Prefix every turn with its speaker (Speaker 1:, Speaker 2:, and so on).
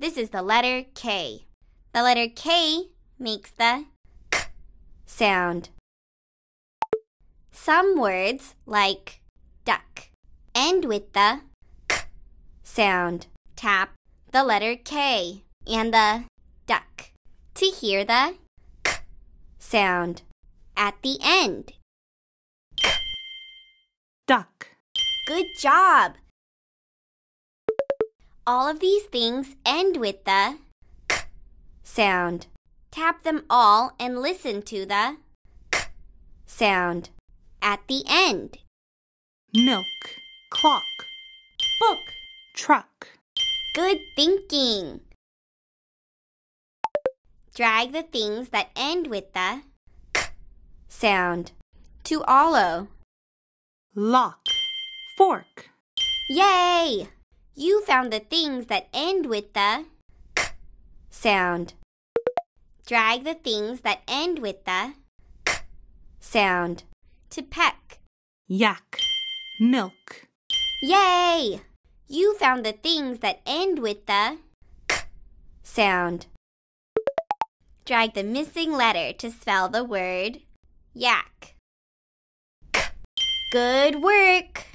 Speaker 1: This is the letter K. The letter K makes the k sound. Some words, like duck, end with the k sound. Tap the letter K and the duck to hear the k sound at the end. Duck. Good job! All of these things end with the k sound. Tap them all and listen to the k sound at the end. Milk, clock, book, truck. Good thinking. Drag the things that end with the k sound to allo. Lock, fork. Yay! You found the things that end with the k sound. Drag the things that end with the k sound. To peck. Yak. Milk. Yay! You found the things that end with the k sound. Drag the missing letter to spell the word yak. K. Good work!